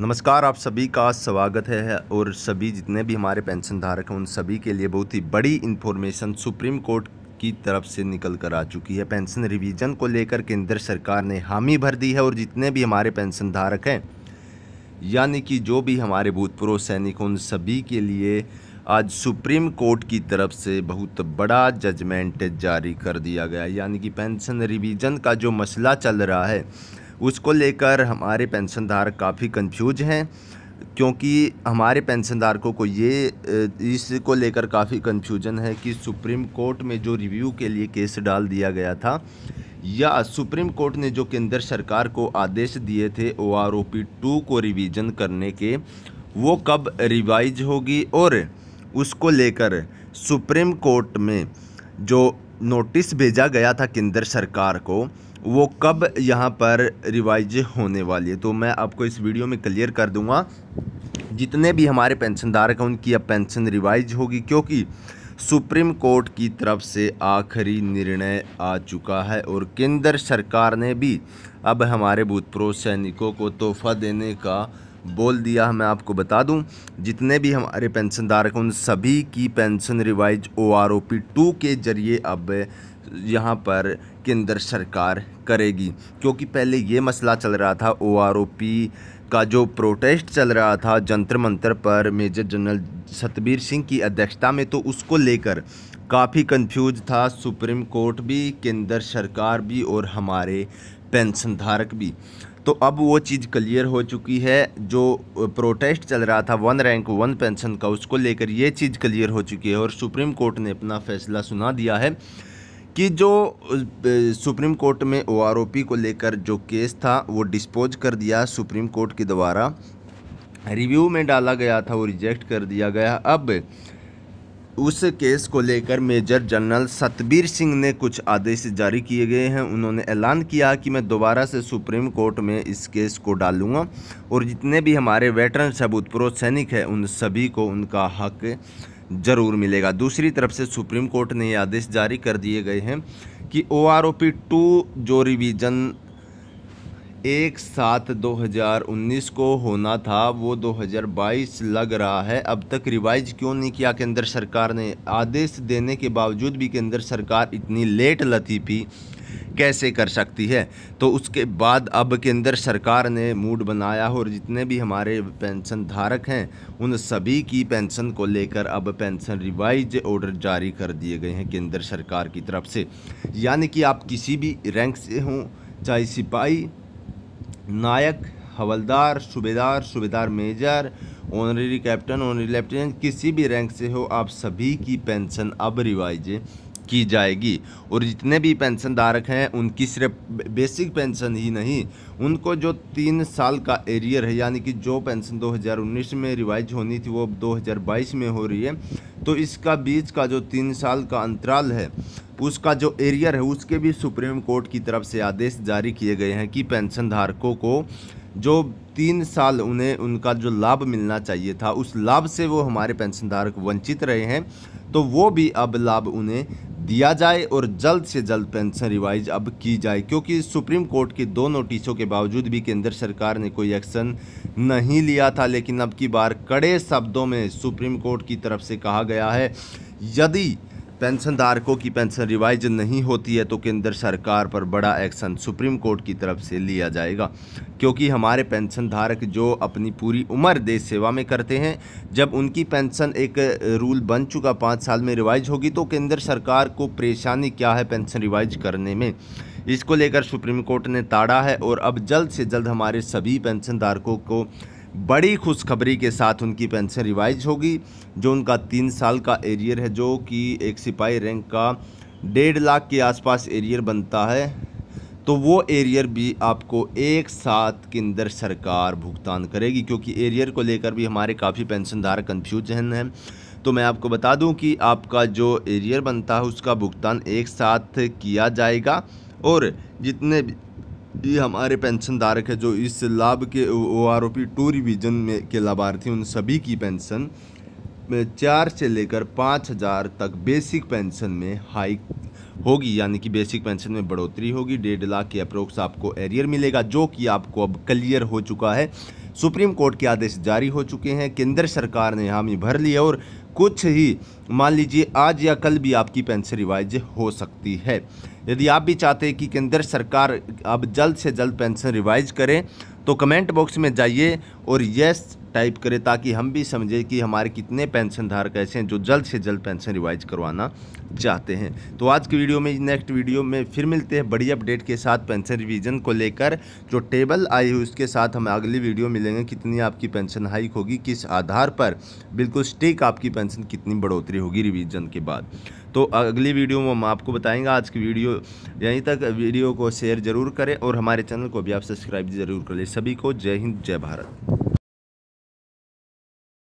नमस्कार आप सभी का स्वागत है और सभी जितने भी हमारे पेंशन धारक हैं उन सभी के लिए बहुत ही बड़ी इन्फॉर्मेशन सुप्रीम कोर्ट की तरफ से निकल कर आ चुकी है पेंशन रिवीजन को लेकर केंद्र सरकार ने हामी भर दी है और जितने भी हमारे पेंशन धारक हैं यानी कि जो भी हमारे भूतपूर्व सैनिक उन सभी के लिए आज सुप्रीम कोर्ट की तरफ से बहुत बड़ा जजमेंट जारी कर दिया गया यानी कि पेंशन रिवीजन का जो मसला चल रहा है उसको लेकर हमारे पेंशनदार काफ़ी कंफ्यूज हैं क्योंकि हमारे पेंशनधारकों को ये इसको लेकर काफ़ी कन्फ्यूजन है कि सुप्रीम कोर्ट में जो रिव्यू के लिए केस डाल दिया गया था या सुप्रीम कोर्ट ने जो केंद्र सरकार को आदेश दिए थे O R O P two को रिवीजन करने के वो कब रिवाइज होगी और उसको लेकर सुप्रीम कोर्ट में जो नोटिस भेजा गया था केंद्र सरकार को वो कब यहाँ पर रिवाइज होने वाली है तो मैं आपको इस वीडियो में क्लियर कर दूँगा जितने भी हमारे पेंशनधारक हैं उनकी अब पेंशन रिवाइज होगी क्योंकि सुप्रीम कोर्ट की तरफ से आखिरी निर्णय आ चुका है और केंद्र सरकार ने भी अब हमारे भूतपूर्व सैनिकों को तोहफा देने का बोल दिया मैं आपको बता दूं जितने भी हमारे पेंशन धारक हैं उन सभी की pension revise O R O P two के ज़रिए अब यहाँ पर केंद्र सरकार करेगी क्योंकि पहले ये मसला चल रहा था ओ आर ओ पी का जो प्रोटेस्ट चल रहा था जंतर मंतर पर मेजर जनरल सतबीर सिंह की अध्यक्षता में तो उसको लेकर काफ़ी कंफ्यूज था सुप्रीम कोर्ट भी केंद्र सरकार भी और हमारे पेंशन धारक भी तो अब वो चीज़ क्लियर हो चुकी है जो प्रोटेस्ट चल रहा था वन रैंक वन पेंशन का उसको लेकर ये चीज़ क्लियर हो चुकी है और सुप्रीम कोर्ट ने अपना फैसला सुना दिया है कि जो सुप्रीम कोर्ट में ओ को लेकर जो केस था वो डिस्पोज कर दिया सुप्रीम कोर्ट के द्वारा रिव्यू में डाला गया था वो रिजेक्ट कर दिया गया अब उस केस को लेकर मेजर जनरल सतबीर सिंह ने कुछ आदेश जारी किए गए हैं उन्होंने ऐलान किया कि मैं दोबारा से सुप्रीम कोर्ट में इस केस को डालूंगा और जितने भी हमारे वेटरन हैं सैनिक हैं उन सभी को उनका हक जरूर मिलेगा दूसरी तरफ से सुप्रीम कोर्ट ने ये आदेश जारी कर दिए गए हैं कि O R O P two जो रिविजन एक सात 2019 को होना था वो 2022 लग रहा है अब तक रिवाइज क्यों नहीं किया केंद्र सरकार ने आदेश देने के बावजूद भी केंद्र सरकार इतनी लेट लतीफ़ी कैसे कर सकती है तो उसके बाद अब केंद्र सरकार ने मूड बनाया और जितने भी हमारे पेंशन धारक हैं उन सभी की पेंशन को लेकर अब पेंशन रिवाइज ऑर्डर जारी कर दिए गए हैं केंद्र सरकार की तरफ से यानी कि आप किसी भी रैंक से हों चाहे सिपाही नायक हवलदार सूबेदार सूबेदार major honorary captain honorary lieutenant किसी भी रैंक से हो आप सभी की पेंशन अब रिवाइज की जाएगी और जितने भी पेंशन धारक हैं उनकी सिर्फ बेसिक पेंशन ही नहीं उनको जो तीन साल का एरियर है यानी कि जो पेंशन 2019 में रिवाइज होनी थी वो 2022 में हो रही है तो इसका बीच का जो तीन साल का अंतराल है उसका जो एरियर है उसके भी सुप्रीम कोर्ट की तरफ से आदेश जारी किए गए हैं कि पेंशन धारकों को जो तीन साल उन्हें उनका जो लाभ मिलना चाहिए था उस लाभ से वो हमारे पेंशन धारक वंचित रहे हैं तो वो भी अब लाभ उन्हें दिया जाए और जल्द से जल्द पेंशन रिवाइज अब की जाए क्योंकि सुप्रीम कोर्ट के दो नोटिसों के बावजूद भी केंद्र सरकार ने कोई एक्शन नहीं लिया था लेकिन अब की बार कड़े शब्दों में सुप्रीम कोर्ट की तरफ से कहा गया है यदि पेंशन धारकों की पेंशन रिवाइज नहीं होती है तो केंद्र सरकार पर बड़ा एक्शन सुप्रीम कोर्ट की तरफ से लिया जाएगा क्योंकि हमारे पेंशन धारक जो अपनी पूरी उम्र देश सेवा में करते हैं जब उनकी पेंशन एक रूल बन चुका पाँच साल में रिवाइज होगी तो केंद्र सरकार को परेशानी क्या है पेंशन रिवाइज करने में इसको लेकर सुप्रीम कोर्ट ने ताड़ा है और अब जल्द से जल्द हमारे सभी पेंशन धारकों को बड़ी खुशखबरी के साथ उनकी पेंशन रिवाइज होगी जो उनका तीन साल का एरियर है जो कि एक सिपाही रैंक का डेढ़ लाख के आसपास एरियर बनता है तो वो एरियर भी आपको एक साथ केंद्र सरकार भुगतान करेगी क्योंकि एरियर को लेकर भी हमारे काफ़ी पेंशनधारक कन्फ्यूजन हैं तो मैं आपको बता दूं कि आपका जो एरियर बनता है उसका भुगतान एक साथ किया जाएगा और जितने ये हमारे पेंशन धारक है जो इस लाभ के O R P two revision में के लाभार्थी उन सभी की पेंशन में चार से लेकर पाँच हज़ार तक बेसिक पेंशन में हाइक होगी यानी कि बेसिक पेंशन में बढ़ोतरी होगी डेढ़ लाख के अप्रोक्स आपको एरियर मिलेगा जो कि आपको अब क्लियर हो चुका है सुप्रीम कोर्ट के आदेश जारी हो चुके हैं केंद्र सरकार ने हामी भर ली और कुछ ही मान लीजिए आज या कल भी आपकी पेंशन रिवाइज हो सकती है यदि आप भी चाहते हैं कि केंद्र सरकार अब जल्द से जल्द पेंशन रिवाइज करें तो कमेंट बॉक्स में जाइए और यस टाइप करें ताकि हम भी समझें कि हमारे कितने पेंशन धारक ऐसे हैं जो जल्द से जल्द पेंशन रिवाइज करवाना चाहते हैं तो आज की वीडियो में नेक्स्ट वीडियो में फिर मिलते हैं बड़ी अपडेट के साथ पेंशन रिवीजन को लेकर जो टेबल आई है उसके साथ हम अगली वीडियो मिलेंगे कितनी आपकी पेंशन हाइक होगी किस आधार पर बिल्कुल स्टेक आपकी पेंशन कितनी बढ़ोतरी होगी रिविज़न के बाद तो अगली वीडियो में हम आपको बताएंगे आज की वीडियो यहीं तक वीडियो को शेयर ज़रूर करें और हमारे चैनल को भी आप सब्सक्राइब ज़रूर कर लें सभी को जय हिंद जय भारत